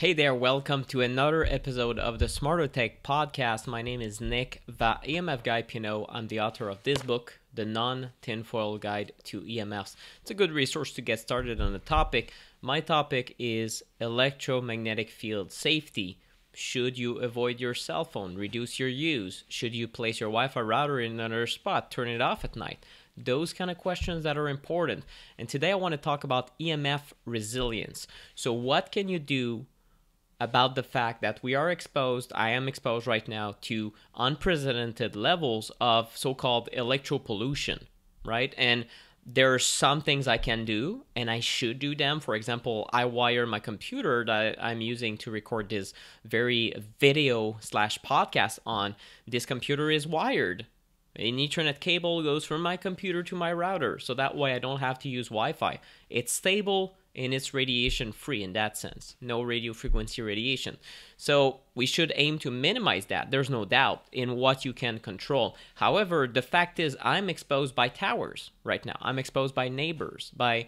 Hey there, welcome to another episode of the Smarter Tech podcast. My name is Nick the EMF Guy Pinot. I'm the author of this book, The Non Tinfoil Guide to EMFs. It's a good resource to get started on the topic. My topic is electromagnetic field safety. Should you avoid your cell phone? Reduce your use? Should you place your Wi Fi router in another spot? Turn it off at night? those kind of questions that are important. And today I want to talk about EMF resilience. So, what can you do about the fact that we are exposed, I am exposed right now to unprecedented levels of so called electro pollution, right? And there are some things I can do and I should do them. For example, I wire my computer that I'm using to record this very video slash podcast on. This computer is wired. An Ethernet cable goes from my computer to my router, so that way I don't have to use Wi Fi. It's stable, and it's radiation free in that sense no radio frequency radiation so we should aim to minimize that there's no doubt in what you can control however the fact is i'm exposed by towers right now i'm exposed by neighbors by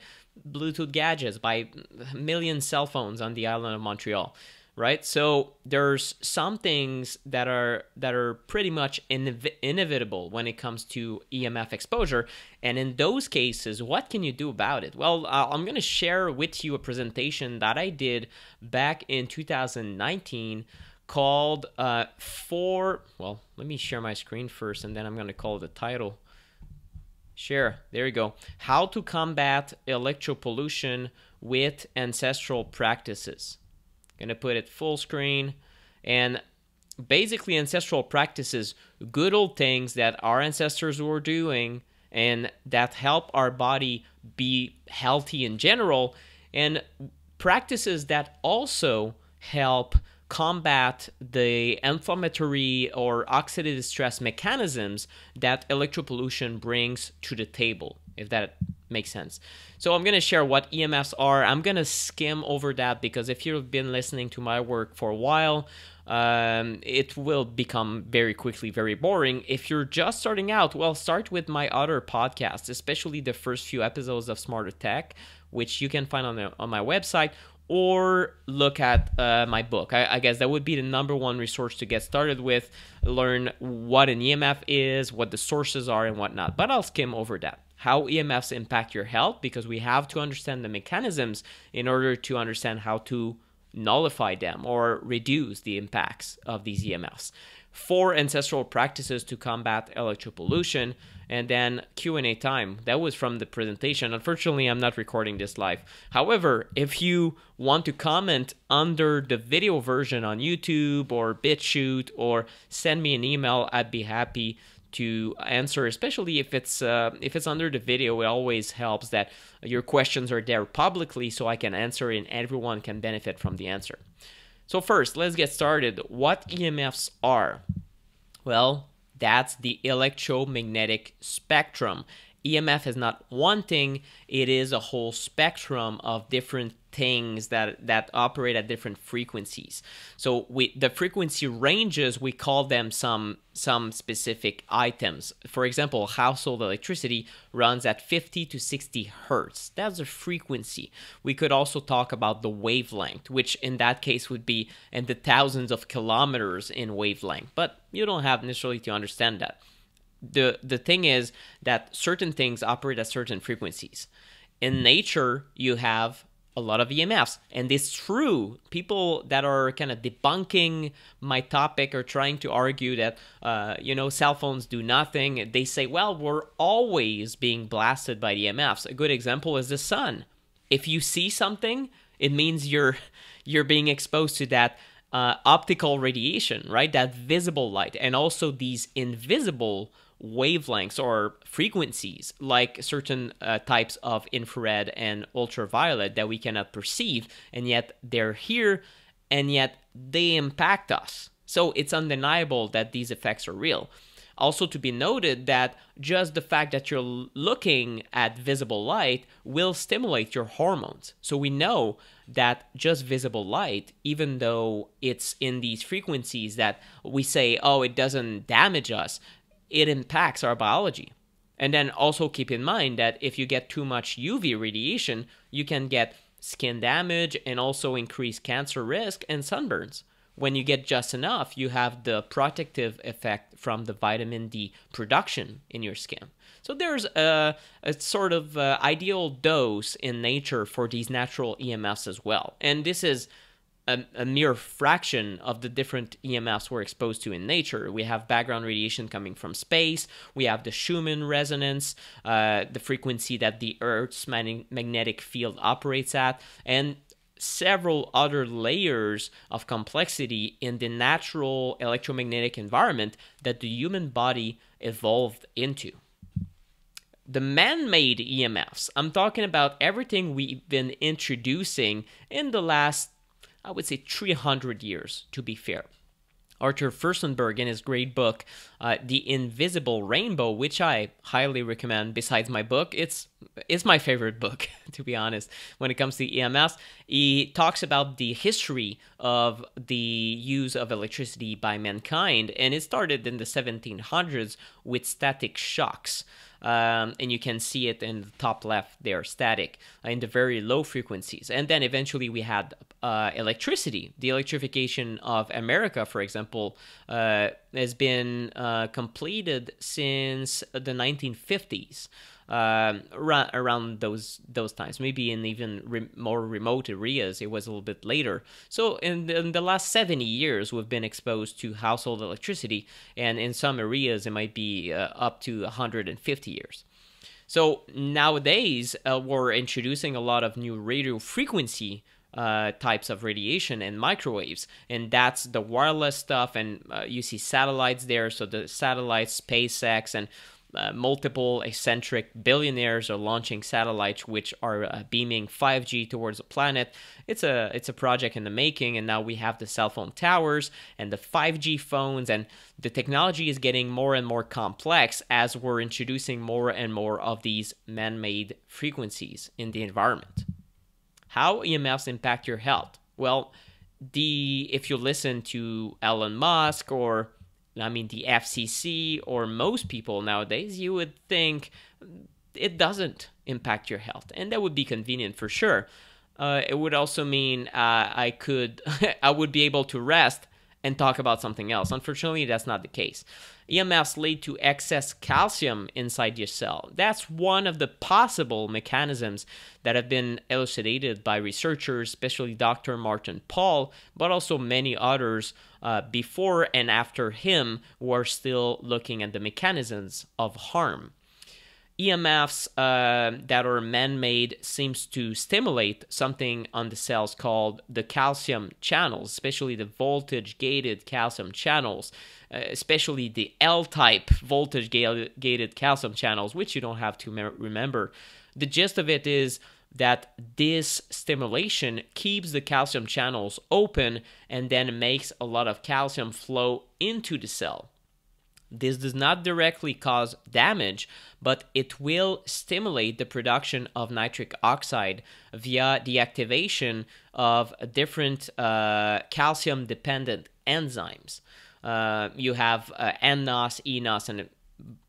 bluetooth gadgets by a million cell phones on the island of montreal right? So there's some things that are that are pretty much inev- inevitable when it comes to EMF exposure, and in those cases, what can you do about it? Well, uh, I'm going to share with you a presentation that I did back in 2019 called uh, four. Well, let me share my screen first, and then I'm going to call the title. Share. There you go. How to combat electropollution with ancestral practices gonna put it full screen and basically ancestral practices, good old things that our ancestors were doing and that help our body be healthy in general, and practices that also help combat the inflammatory or oxidative stress mechanisms that electropollution brings to the table if that makes sense. So I'm going to share what EMFs are. I'm going to skim over that because if you've been listening to my work for a while, um, it will become very quickly very boring. If you're just starting out, well, start with my other podcasts, especially the first few episodes of Smarter Tech, which you can find on, the, on my website, or look at uh, my book. I, I, guess that would be the number one resource to get started with, learn what an EMF is, what the sources are, and whatnot. But I'll skim over that how EMFs impact your health because we have to understand the mechanisms in order to understand how to nullify them or reduce the impacts of these EMFs. Four ancestral practices to combat electropollution, and then Q&A time. That was from the presentation. Unfortunately, I'm not recording this live. However, if you want to comment under the video version on YouTube or BitChute or send me an email, I'd be happy to answer, especially if it's uh, if it's under the video. It always helps that your questions are there publicly, so I can answer and everyone can benefit from the answer. So first, let's get started. What EMFs are? Well, that's the electromagnetic spectrum. EMF is not one thing, it is a whole spectrum of different things that that operate at different frequencies. So we the frequency ranges we call them some some specific items. For example, household electricity runs at 50 to 60 hertz. That's a frequency. We could also talk about the wavelength, which in that case would be in the thousands of kilometers in wavelength. But you don't have necessarily to understand that. The the thing is that certain things operate at certain frequencies. In nature, you have a lot of EMFs. And it's true. People that are kind of debunking my topic or trying to argue that, uh, you know, cell phones do nothing, they say, well, we're always being blasted by the EMFs. A good example is the sun. If you see something, it means you're you're being exposed to that uh, optical radiation, right? That visible light, and also these invisible wavelengths or frequencies, like certain uh, types of infrared and ultraviolet that we cannot perceive, and yet they're here, and yet they impact us. So it's undeniable that these effects are real. Also, to be noted that just the fact that you're looking at visible light will stimulate your hormones. So, we know that just visible light, even though it's in these frequencies that we say, oh, it doesn't damage us, it impacts our biology. And then also keep in mind that if you get too much UV radiation, you can get skin damage and also increase cancer risk and sunburns. When you get just enough, you have the protective effect from the vitamin D production in your skin. So there's a, a sort of uh, ideal dose in nature for these natural EMFs as well. And this is a, a, mere fraction of the different EMFs we're exposed to in nature. We have background radiation coming from space, we have the Schumann resonance, uh, the frequency that the Earth's man- magnetic field operates at, and several other layers of complexity in the natural electromagnetic environment that the human body evolved into the man-made EMFs. I'm talking about everything we've been introducing in the last I would say 300 years, to be fair. Arthur Furstenberg, in his great book, uh, The Invisible Rainbow, which I highly recommend besides my book, it's, it's my favorite book, to be honest, when it comes to EMS. He talks about the history of the use of electricity by mankind, and it started in the 1700s with static shocks. Um, and you can see it in the top left there, static, uh, in the very low frequencies. And then eventually we had uh, electricity. The electrification of America, for example, uh, has been uh, completed since the 1950s. Um, around those those times, maybe in even re- more remote areas, it was a little bit later. So in the, in the last 70 years, we've been exposed to household electricity, and in some areas, it might be uh, up to 150 years. So nowadays, uh, we're introducing a lot of new radio frequency uh, types of radiation and microwaves. And that's the wireless stuff. And uh, you see satellites there. So the satellites, SpaceX, and uh, multiple eccentric billionaires are launching satellites which are uh, beaming 5G towards the planet. It's a it's a project in the making, and now we have the cell phone towers and the 5G phones, and the technology is getting more and more complex as we're introducing more and more of these man-made frequencies in the environment. How EMFs impact your health? Well, the if you listen to Elon Musk or I mean the FCC or most people nowadays, you would think it doesn't impact your health, and that would be convenient for sure. Uh, it would also mean uh, I could I would be able to rest and talk about something else. Unfortunately, that's not the case. EMFs lead to excess calcium inside your cell. That's one of the possible mechanisms that have been elucidated by researchers, especially Dr. Martin Paul, but also many others uh, before and after him who are still looking at the mechanisms of harm. EMFs uh, that are man-made seems to stimulate something on the cells called the calcium channels, especially the voltage-gated calcium channels, uh, especially the L-type voltage-gated calcium channels, which you don't have to me- remember. The gist of it is that this stimulation keeps the calcium channels open and then makes a lot of calcium flow into the cell. This does not directly cause damage, but it will stimulate the production of nitric oxide via the activation of different uh, calcium dependent enzymes. Uh, you have uh, NNOS, ENOS, and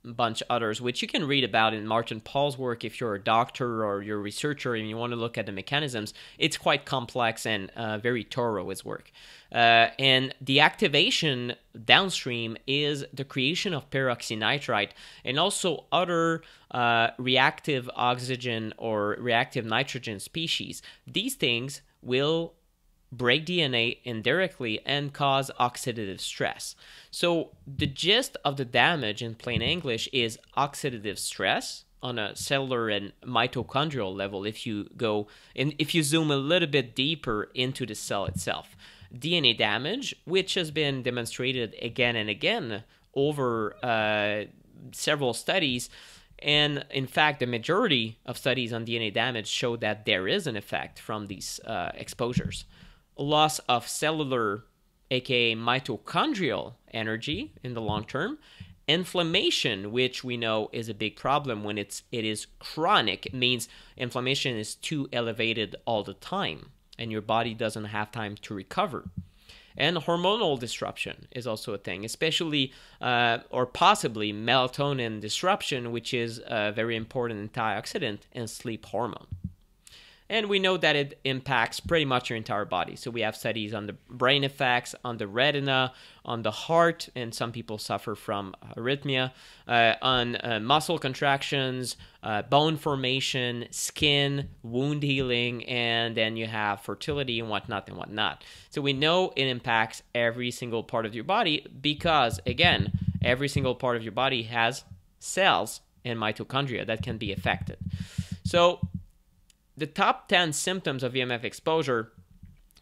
bunch others, which you can read about in Martin Paul's work if you're a doctor or you're a researcher and you want to look at the mechanisms. It's quite complex and uh, very thorough, his work. Uh, and the activation downstream is the creation of peroxynitrite and also other uh, reactive oxygen or reactive nitrogen species. These things will break DNA indirectly and cause oxidative stress. So, the gist of the damage in plain English is oxidative stress on a cellular and mitochondrial level if you go and if you zoom a little bit deeper into the cell itself. DNA damage, which has been demonstrated again and again over uh, several studies, and in fact, the majority of studies on DNA damage show that there is an effect from these uh, exposures loss of cellular, aka mitochondrial energy in the long term, inflammation which we know is a big problem when it's it is chronic it means inflammation is too elevated all the time and your body doesn't have time to recover and hormonal disruption is also a thing especially uh, or possibly melatonin disruption which is a very important antioxidant and sleep hormone and we know that it impacts pretty much your entire body. So we have studies on the brain effects, on the retina, on the heart, and some people suffer from arrhythmia, uh, on uh, muscle contractions, uh, bone formation, skin, wound healing, and then you have fertility and whatnot and whatnot. So we know it impacts every single part of your body because, again, every single part of your body has cells and mitochondria that can be affected. So the top 10 symptoms of EMF exposure,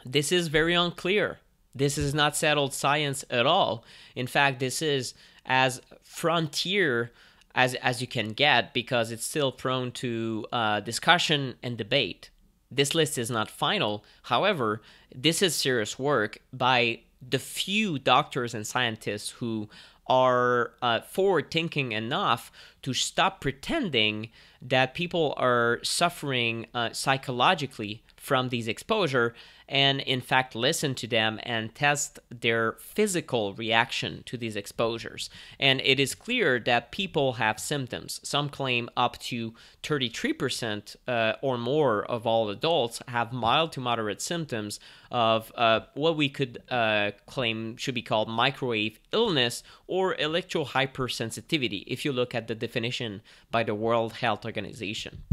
this is very unclear. This is not settled science at all. In fact, this is as frontier as, as you can get because it's still prone to uh, discussion and debate. This list is not final. However, this is serious work by the few doctors and scientists who are uh, forward thinking enough to stop pretending that people are suffering uh, psychologically from these exposure and in fact listen to them and test their physical reaction to these exposures and it is clear that people have symptoms some claim up to 33% uh, or more of all adults have mild to moderate symptoms of uh, what we could uh, claim should be called microwave illness or electrohypersensitivity. if you look at the definition by the World Health Organization.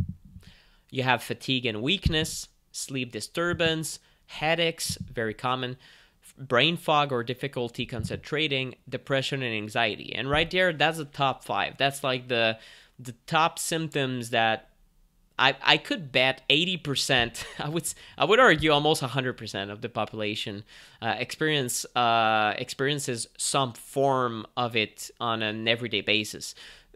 You have fatigue and weakness, sleep disturbance, headaches, very common, brain fog or difficulty concentrating, depression and anxiety. And right there, that's the top five. That's like the the top symptoms that I I could bet 80%. I would I would argue almost 100% of the population uh, experience uh, experiences some form of it on an everyday basis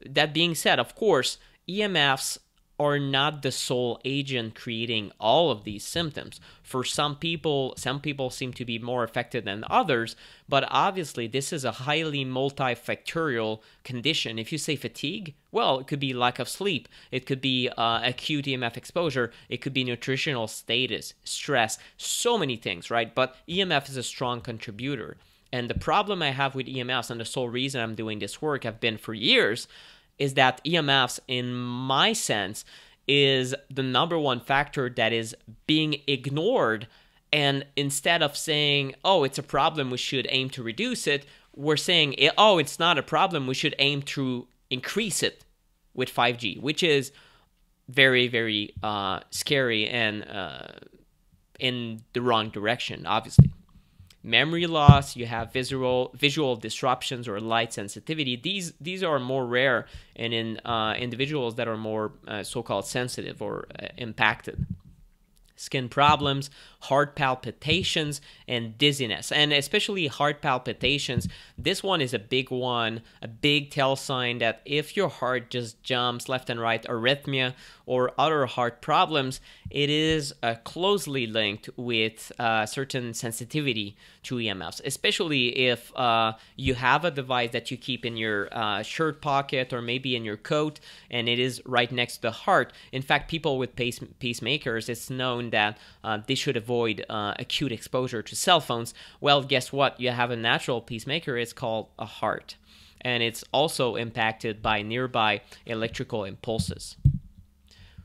that being said, of course, EMFs are not the sole agent creating all of these symptoms. For some people, some people seem to be more affected than others, but obviously, this is a highly multifactorial condition. If you say fatigue, well, it could be lack of sleep, it could be uh, acute EMF exposure, it could be nutritional status, stress, so many things, right? But EMF is a strong contributor. And the problem I have with EMFs, and the sole reason I'm doing this work, have been for years, is that EMFs, in my sense, is the number one factor that is being ignored. And instead of saying, oh, it's a problem, we should aim to reduce it, we're saying, eh, oh, it's not a problem, we should aim to increase it with 5G, which is very, very uh, scary and uh, in the wrong direction, obviously memory loss, you have visual visual disruptions or light sensitivity. These these are more rare and in uh, individuals that are more uh, so-called sensitive or uh, impacted skin problems, heart palpitations, and dizziness. And especially heart palpitations, this one is a big one, a big tell sign that if your heart just jumps left and right, arrhythmia, or other heart problems, it is uh, closely linked with uh, certain sensitivity to EMFs, especially if uh, you have a device that you keep in your uh, shirt pocket or maybe in your coat and it is right next to the heart. In fact, people with pace- pacemakers, it's known that uh, they should avoid uh, acute exposure to cell phones. Well, guess what? You have a natural peacemaker. it's called a heart, and it's also impacted by nearby electrical impulses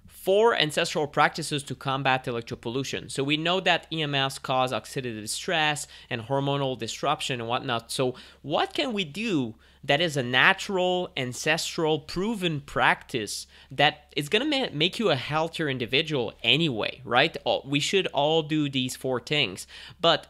four ancestral practices to combat electropollution. So we know that EMFs cause oxidative stress and hormonal disruption and whatnot. So what can we do that is a natural, ancestral, proven practice that is going to ma- make you a healthier individual anyway, right? We should all do these four things. But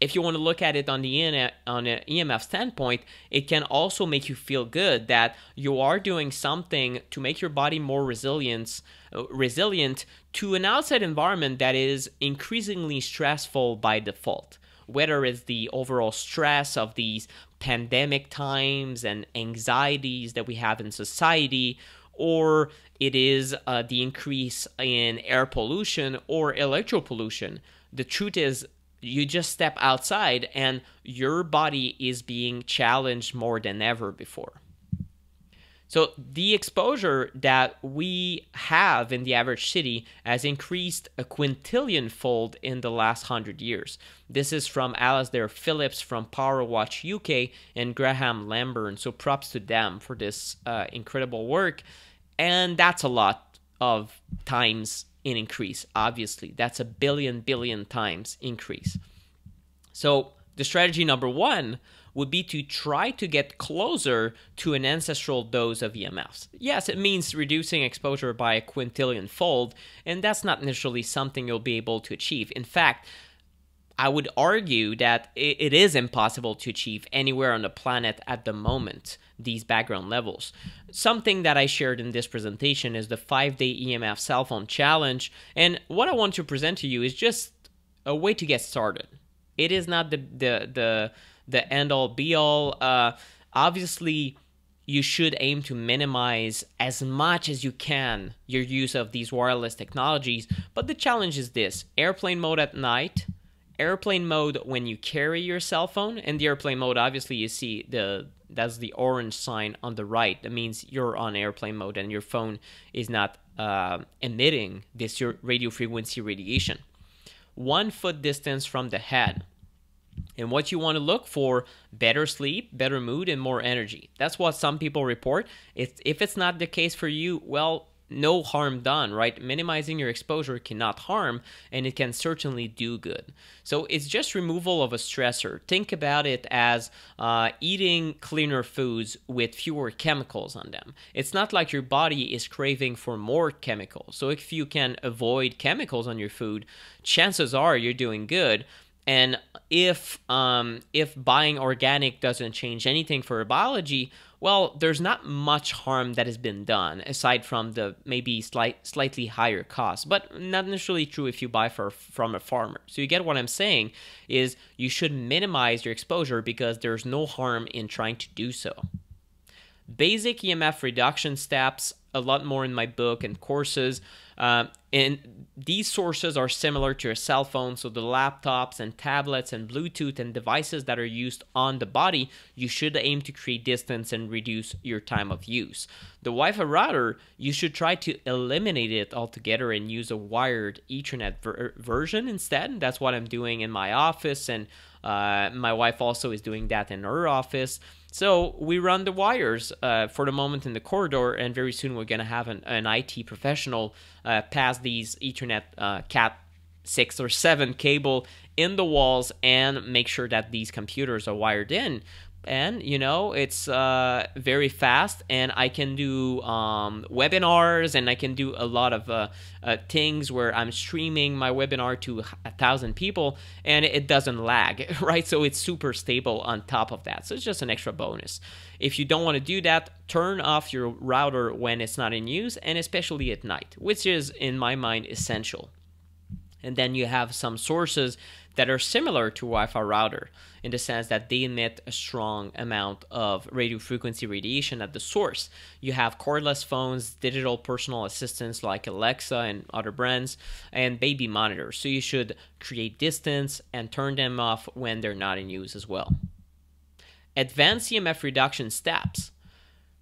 if you want to look at it on the on an EMF standpoint, it can also make you feel good that you are doing something to make your body more resilient, uh, resilient to an outside environment that is increasingly stressful by default whether it's the overall stress of these pandemic times and anxieties that we have in society, or it is uh, the increase in air pollution or electro pollution. The truth is, you just step outside and your body is being challenged more than ever before. So the exposure that we have in the average city has increased a quintillion fold in the last 100 years. This is from Alasdair Phillips from Power Watch UK and Graham Lamburn. So props to them for this uh, incredible work. And that's a lot of times in increase, obviously. That's a billion, billion times increase. So the strategy number one would be to try to get closer to an ancestral dose of EMFs. Yes, it means reducing exposure by a quintillion fold, and that's not necessarily something you'll be able to achieve. In fact, I would argue that it is impossible to achieve anywhere on the planet at the moment these background levels. Something that I shared in this presentation is the 5-day EMF cell phone challenge, and what I want to present to you is just a way to get started. It is not the the the the end all be all. Uh, obviously, you should aim to minimize as much as you can your use of these wireless technologies. But the challenge is this airplane mode at night, airplane mode when you carry your cell phone, and the airplane mode, obviously, you see the that's the orange sign on the right. That means you're on airplane mode and your phone is not uh, emitting this radio frequency radiation. One foot distance from the head. And what you want to look for better sleep, better mood, and more energy. That's what some people report. if it's not the case for you, well, no harm done, right? Minimizing your exposure cannot harm and it can certainly do good. So it's just removal of a stressor. Think about it as uh, eating cleaner foods with fewer chemicals on them. It's not like your body is craving for more chemicals. So if you can avoid chemicals on your food, chances are you're doing good and if um, if buying organic doesn't change anything for biology, well, there's not much harm that has been done aside from the maybe slight, slightly higher cost, but not necessarily true if you buy for, from a farmer. So you get what I'm saying is you should minimize your exposure because there's no harm in trying to do so. Basic EMF reduction steps, a lot more in my book and courses. Um, and these sources are similar to your cell phone. So the laptops and tablets and Bluetooth and devices that are used on the body, you should aim to create distance and reduce your time of use. The Wi-Fi router, you should try to eliminate it altogether and use a wired Ethernet ver version instead. that's what I'm doing in my office, and uh, my wife also is doing that in her office. So we run the wires uh, for the moment in the corridor, and very soon we're going to have an, an, IT professional uh, pass these Ethernet uh, Cat 6 or 7 cable in the walls and make sure that these computers are wired in and you know it's uh, very fast and i can do um, webinars and i can do a lot of uh, uh, things where i'm streaming my webinar to a thousand people and it doesn't lag right so it's super stable on top of that so it's just an extra bonus if you don't want to do that turn off your router when it's not in use and especially at night which is in my mind essential and then you have some sources that are similar to Wi Fi router in the sense that they emit a strong amount of radio frequency radiation at the source. You have cordless phones, digital personal assistants like Alexa and other brands, and baby monitors. So you should create distance and turn them off when they're not in use as well. Advanced EMF reduction steps.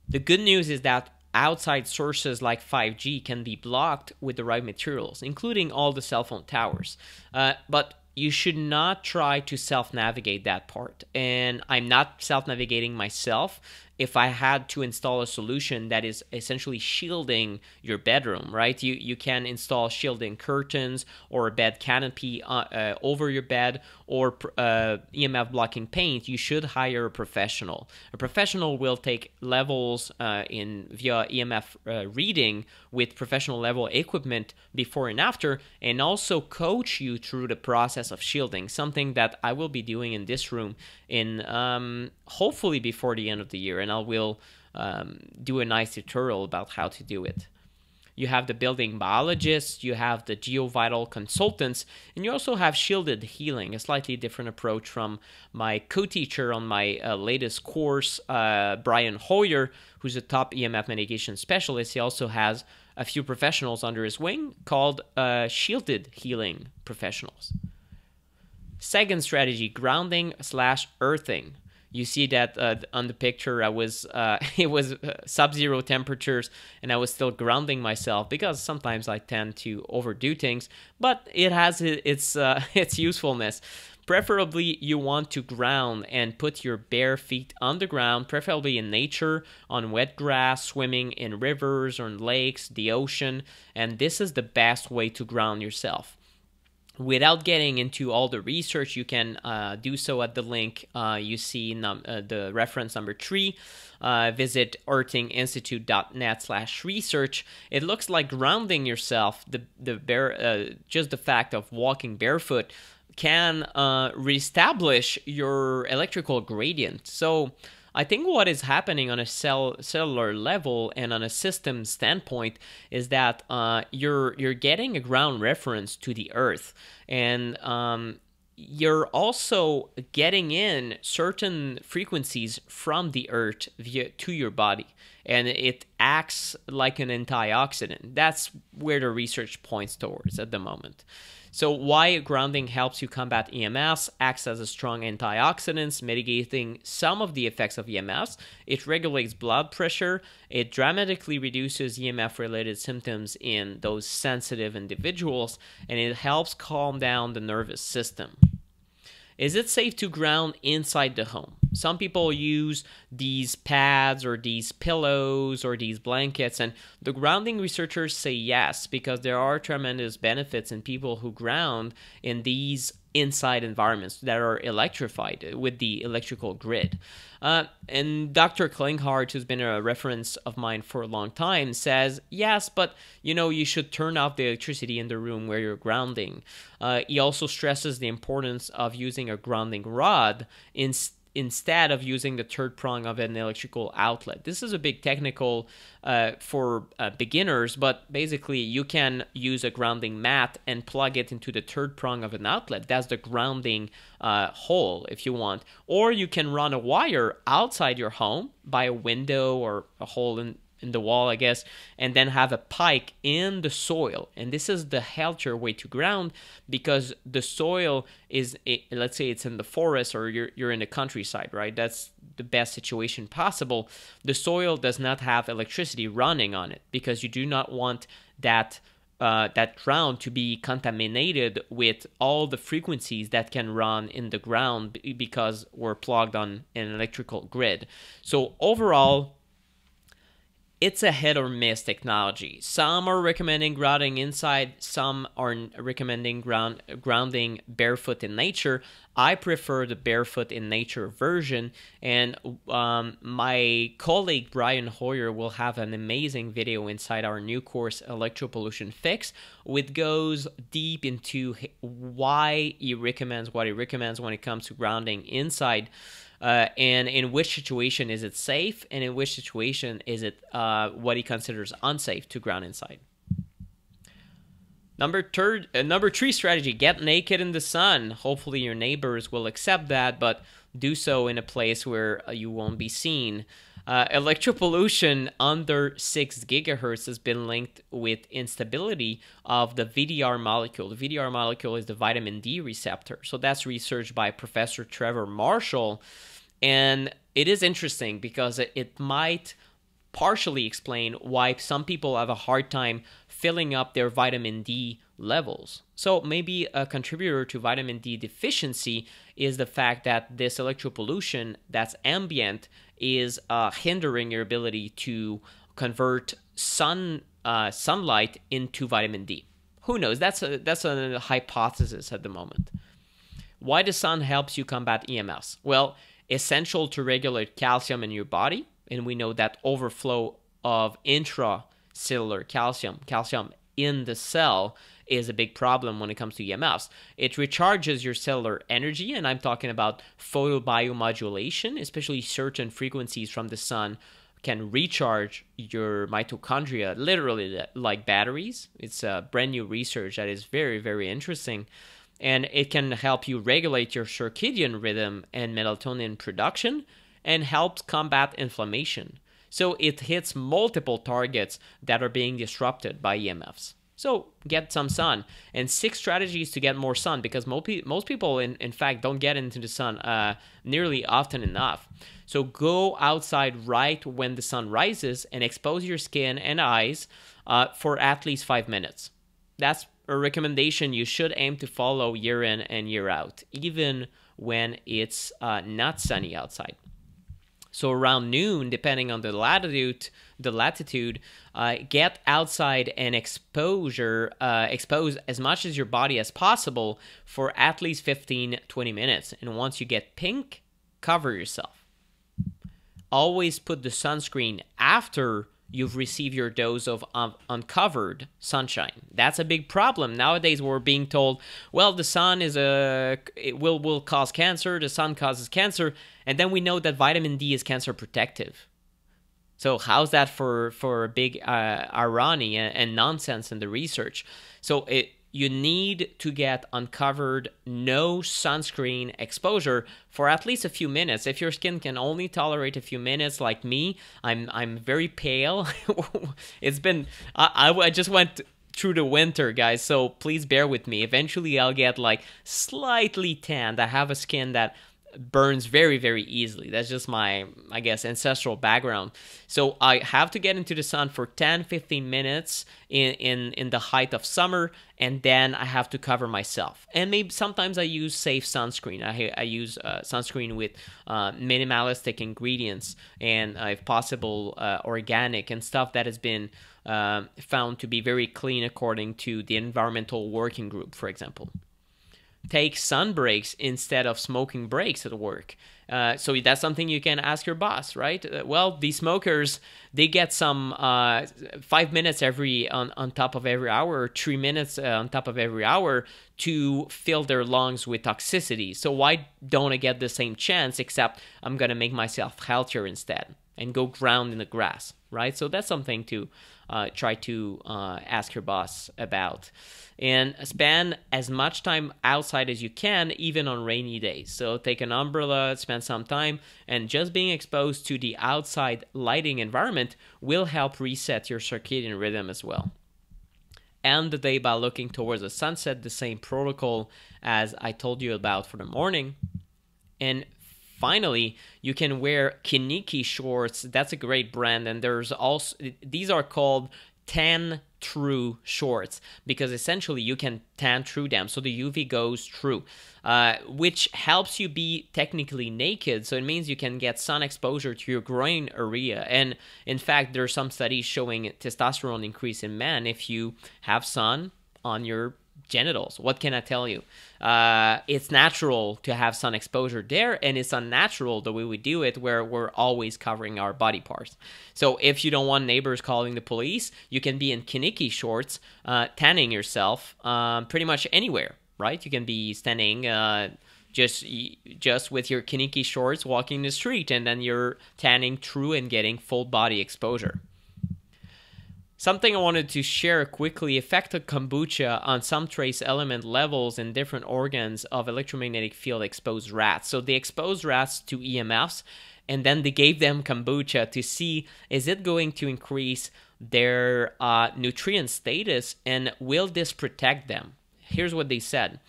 The good news is that outside sources like 5G can be blocked with the right materials, including all the cell phone towers. Uh, but you should not try to self navigate that part. And I'm not self navigating myself if I had to install a solution that is essentially shielding your bedroom, right? You you can install shielding curtains or a bed canopy uh, uh, over your bed or uh, EMF blocking paint. You should hire a professional. A professional will take levels uh, in via EMF uh, reading with professional level equipment before and after, and also coach you through the process of shielding. Something that I will be doing in this room in um, hopefully before the end of the year. And and I will um, do a nice tutorial about how to do it. You have the building biologists, you have the geovital consultants, and you also have shielded healing, a slightly different approach from my co teacher on my uh, latest course, uh, Brian Hoyer, who's a top EMF mitigation specialist. He also has a few professionals under his wing called uh, shielded healing professionals. Second strategy grounding slash earthing you see that uh, on the picture i was uh, it was uh, sub-zero temperatures and i was still grounding myself because sometimes i tend to overdo things but it has its uh, its usefulness preferably you want to ground and put your bare feet on the ground preferably in nature on wet grass swimming in rivers or in lakes the ocean and this is the best way to ground yourself without getting into all the research, you can uh, do so at the link uh, you see num- uh, the reference number three. Uh, visit earthinginstitute.net slash research. It looks like grounding yourself, the, the bare, uh, just the fact of walking barefoot can uh, reestablish your electrical gradient. So I think what is happening on a cell cellular level and on a system standpoint is that uh, you're you're getting a ground reference to the Earth, and um, you're also getting in certain frequencies from the Earth via to your body and it acts like an antioxidant. That's where the research points towards at the moment. So, why grounding helps you combat EMFs, acts as a strong antioxidant, mitigating some of the effects of EMFs. It regulates blood pressure. It dramatically reduces EMF related symptoms in those sensitive individuals, and it helps calm down the nervous system. Is it safe to ground inside the home? Some people use these pads or these pillows or these blankets, and the grounding researchers say yes because there are tremendous benefits in people who ground in these inside environments that are electrified with the electrical grid. Uh, and Dr. Klinghardt, who's been a reference of mine for a long time, says, yes, but you know, you should turn off the electricity in the room where you're grounding. Uh, he also stresses the importance of using a grounding rod instead instead of using the third prong of an electrical outlet. This is a big technical uh, for uh, beginners, but basically you can use a grounding mat and plug it into the third prong of an outlet. That's the grounding uh, hole if you want. Or you can run a wire outside your home by a window or a hole in in the wall, I guess, and then have a pike in the soil. And this is the healthier way to ground because the soil is, let's say it's in the forest or you're, you're in the countryside, right? That's the best situation possible. The soil does not have electricity running on it because you do not want that uh, that ground to be contaminated with all the frequencies that can run in the ground because we're plugged on an electrical grid. So overall, it's a hit or miss technology. Some are recommending grounding inside, some are recommending ground, grounding barefoot in nature. I prefer the barefoot in nature version, and um, my colleague Brian Hoyer will have an amazing video inside our new course, Electropollution Fix, which goes deep into why he recommends what he recommends when it comes to grounding inside uh, and in which situation is it safe and in which situation is it uh, what he considers unsafe to ground inside number third uh, number three strategy get naked in the sun hopefully your neighbors will accept that but do so in a place where uh, you won't be seen uh, electropollution under 6 gigahertz has been linked with instability of the VDR molecule. The VDR molecule is the vitamin D receptor. So that's research by Professor Trevor Marshall. And it is interesting because it might partially explain why some people have a hard time filling up their vitamin D levels. So maybe a contributor to vitamin D deficiency is the fact that this electropollution that's ambient is uh, hindering your ability to convert sun uh, sunlight into vitamin D. Who knows? That's a that's a hypothesis at the moment. Why the sun helps you combat EMS? Well, essential to regulate calcium in your body, and we know that overflow of intracellular calcium, calcium in the cell, is a big problem when it comes to EMFs. It recharges your cellular energy, and I'm talking about photobiomodulation, especially certain frequencies from the sun can recharge your mitochondria literally like batteries. It's a brand new research that is very, very interesting. And it can help you regulate your circadian rhythm and melatonin production and helps combat inflammation. So it hits multiple targets that are being disrupted by EMFs. So get some sun. And six strategies to get more sun because most people, in, in fact, don't get into the sun uh, nearly often enough. So go outside right when the sun rises and expose your skin and eyes uh, for at least five minutes. That's a recommendation you should aim to follow year in and year out, even when it's uh, not sunny outside. So around noon, depending on the latitude, the latitude, uh, get outside and exposure, uh, expose as much as your body as possible for at least 15, 20 minutes. And once you get pink, cover yourself. Always put the sunscreen after you've received your dose of un- uncovered sunshine. That's a big problem nowadays. We're being told, well, the sun is a it will will cause cancer. The sun causes cancer, and then we know that vitamin D is cancer protective. So how's that for for a big uh, irony and, and nonsense in the research? So it you need to get uncovered no sunscreen exposure for at least a few minutes. If your skin can only tolerate a few minutes, like me, I'm I'm very pale. it's been I, I just went through the winter, guys. So please bear with me. Eventually, I'll get like slightly tanned. I have a skin that burns very very easily that's just my i guess ancestral background so i have to get into the sun for 10 15 minutes in in in the height of summer and then i have to cover myself and maybe sometimes i use safe sunscreen i, I use uh, sunscreen with uh, minimalistic ingredients and uh, if possible uh, organic and stuff that has been uh, found to be very clean according to the environmental working group for example take sun breaks instead of smoking breaks at work. Uh, so that's something you can ask your boss, right? Uh, well, these smokers they get some uh, five minutes every on, on top of every hour, or three minutes uh, on top of every hour to fill their lungs with toxicity. So why don't I get the same chance? Except I'm gonna make myself healthier instead and go ground in the grass, right? So that's something to uh, try to uh, ask your boss about. And spend as much time outside as you can, even on rainy days. So take an umbrella, spend some time, and just being exposed to the outside lighting environment will help reset your circadian rhythm as well end the day by looking towards the sunset, the same protocol as I told you about for the morning. And finally, you can wear Kiniki shorts. That's a great brand. And there's also, these are called tan true shorts because essentially you can tan through them so the UV goes through uh, which helps you be technically naked so it means you can get sun exposure to your groin area and in fact there's some studies showing testosterone increase in men if you have sun on your genitals. What can I tell you? Uh, it's natural to have sun exposure there, and it's unnatural the way we do it, where we're always covering our body parts. So, if you don't want neighbors calling the police, you can be in kinnicky shorts, uh, tanning yourself um, pretty much anywhere, right? You can be standing. Uh, just just with your kiniki shorts walking the street and then you're tanning through and getting full body exposure Something I wanted to share quickly effect of kombucha on some trace element levels in different organs of electromagnetic field exposed rats. So they exposed rats to EMFs and then they gave them kombucha to see is it going to increase their uh, nutrient status and will this protect them? Here's what they said.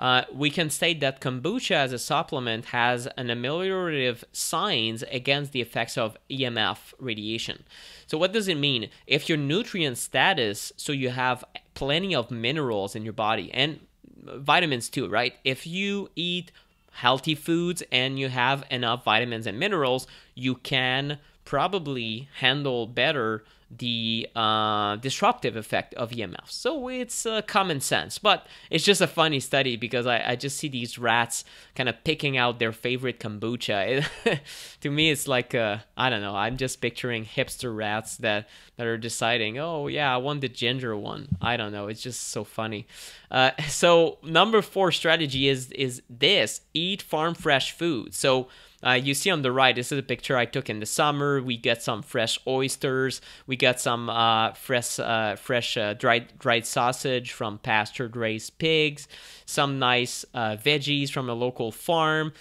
Uh, we can state that kombucha as a supplement has an ameliorative science against the effects of EMF radiation. So what does it mean? If your nutrient status, so you have plenty of minerals in your body and vitamins too, right? If you eat healthy foods and you have enough vitamins and minerals, you can probably handle better the uh, disruptive effect of EMFs. So it's uh, common sense, but it's just a funny study because I, I just see these rats kind of picking out their favorite kombucha. It, to me, it's like, uh, I don't know, I'm just picturing hipster rats that, that are deciding, oh, yeah, I want the ginger one. I don't know, it's just so funny. Uh, so, number four strategy is, is this eat farm fresh food. So, uh, you see on the right, this is a picture I took in the summer. We got some fresh oysters. We got some uh, fresh, uh, fresh uh, dried dried sausage from pasture raised pigs. Some nice uh, veggies from a local farm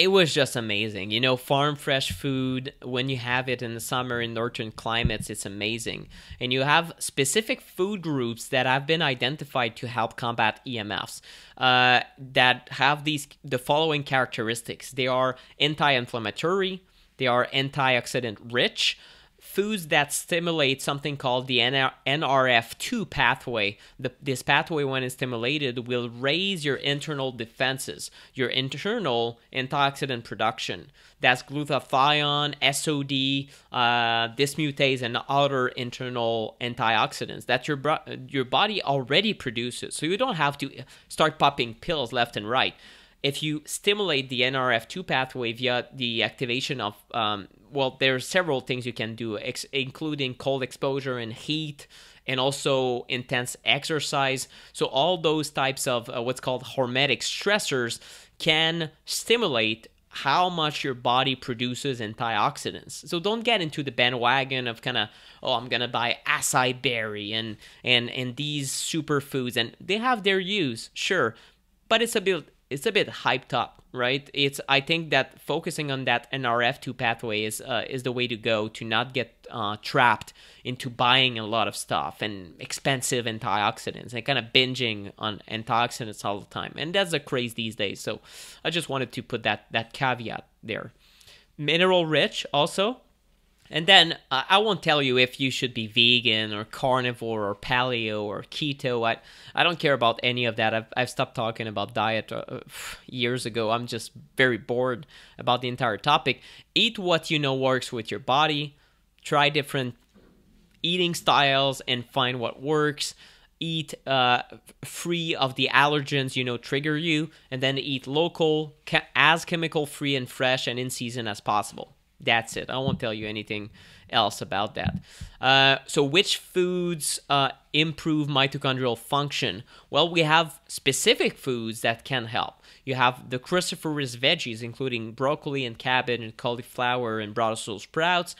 it was just amazing. You know, farm fresh food, when you have it in the summer in northern climates, it's amazing. And you have specific food groups that have been identified to help combat EMFs uh, that have these the following characteristics. They are anti-inflammatory, they are antioxidant rich, foods that stimulate something called the NRF2 pathway. The, this pathway, when it's stimulated, will raise your internal defenses, your internal antioxidant production. That's glutathione, SOD, uh, dismutase, and other internal antioxidants that your your body already produces. So you don't have to start popping pills left and right if you stimulate the NRF2 pathway via the activation of, um, well, there are several things you can do, ex- including cold exposure and heat, and also intense exercise. So, all those types of uh, what's called hormetic stressors can stimulate how much your body produces antioxidants. So don't get into the bandwagon of kind of oh I'm going to buy acai berry and and and these superfoods and they have their use, sure. But it's a bit it's a bit hyped up, right? It's I think that focusing on that NRF2 pathway is uh, is the way to go to not get uh, trapped into buying a lot of stuff and expensive antioxidants and kind of binging on antioxidants all the time. And that's a craze these days. So I just wanted to put that that caveat there. Mineral rich also and then uh, I won't tell you if you should be vegan or carnivore or paleo or keto. I I don't care about any of that. I've I've stopped talking about diet uh, uh, years ago. I'm just very bored about the entire topic. Eat what you know works with your body. Try different eating styles and find what works. Eat uh, free of the allergens you know trigger you, and then eat local, as chemical free and fresh and in season as possible. That's it. I won't tell you anything else about that. Uh, so, which foods uh, improve mitochondrial function? Well, we have specific foods that can help. You have the cruciferous veggies, including broccoli and cabbage and cauliflower and Brussels sprouts.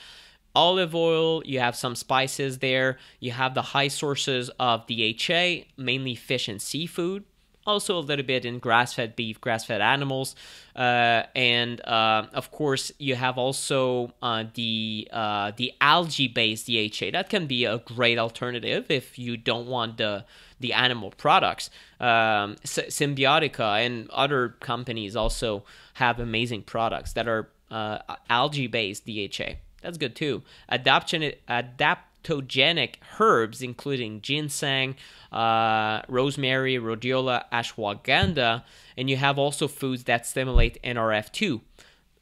Olive oil, you have some spices there. You have the high sources of DHA, mainly fish and seafood also a little bit in grass fed beef, grass fed animals. Uh, and uh, of course, you have also uh, the uh, the algae based DHA. That can be a great alternative if you don't want the the animal products. Um, Symbiotica and other companies also have amazing products that are uh, algae based DHA. That's good too. Adaption adapt adaptogenic herbs, including ginseng, uh, rosemary, rhodiola, ashwagandha, and you have also foods that stimulate NRF2.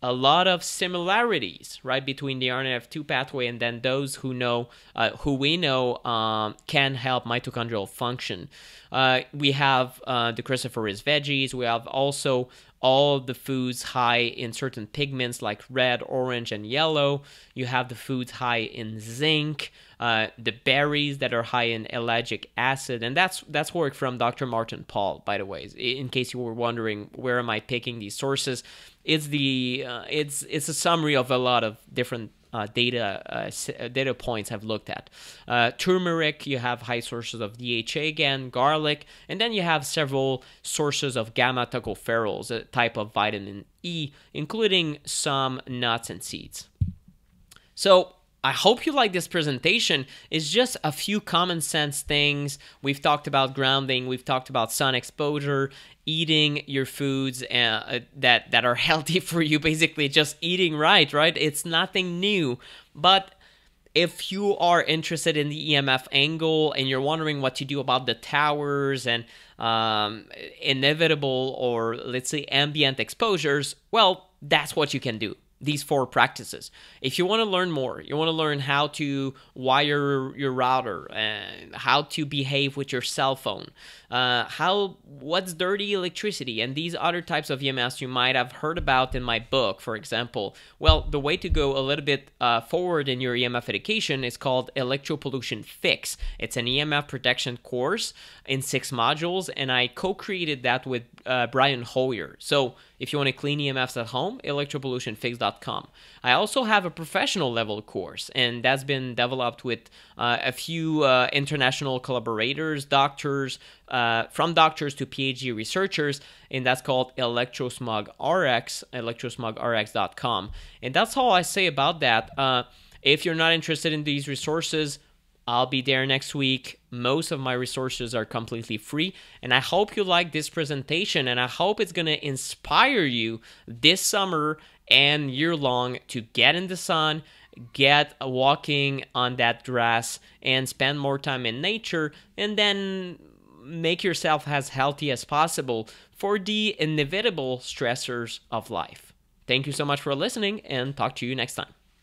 A lot of similarities, right, between the RNF2 pathway and then those who know, uh, who we know um, can help mitochondrial function. Uh, we have uh, the cruciferous veggies. We have also all of the foods high in certain pigments like red, orange, and yellow. You have the foods high in zinc, uh, the berries that are high in ellagic acid, and that's that's work from Dr. Martin Paul, by the way. In case you were wondering where am I picking these sources, it's the uh, it's it's a summary of a lot of different uh, data uh, uh data points have looked at. Uh, turmeric, you have high sources of DHA again, garlic, and then you have several sources of gamma tocopherols, a type of vitamin E, including some nuts and seeds. So I hope you like this presentation. It's just a few common sense things. We've talked about grounding, we've talked about sun exposure, eating your foods uh, uh that that are healthy for you basically just eating right, right? It's nothing new. But if you are interested in the EMF angle and you're wondering what to do about the towers and um, inevitable or let's say ambient exposures, well, that's what you can do these four practices. If you want to learn more, you want to learn how to wire your router, and how to behave with your cell phone, uh, how what's dirty electricity, and these other types of EMS you might have heard about in my book, for example. Well, the way to go a little bit uh, forward in your EMF education is called Electropollution Fix. It's an EMF protection course in six modules, and I co-created that with uh, Brian Hoyer. So if you want to clean EMFs at home, electropollutionfix.com. I also have a professional level course, and that's been developed with uh, a few uh, international collaborators, doctors, uh, from doctors to PhD researchers, and that's called Electrosmug RX, Electrosmugrx.com, And that's all I say about that. Uh, if you're not interested in these resources, I'll be there next week. Most of my resources are completely free. And I hope you like this presentation and I hope it's going to inspire you this summer and year long to get in the sun, get walking on that grass, and spend more time in nature. And then make yourself as healthy as possible for the inevitable stressors of life. Thank you so much for listening and talk to you next time.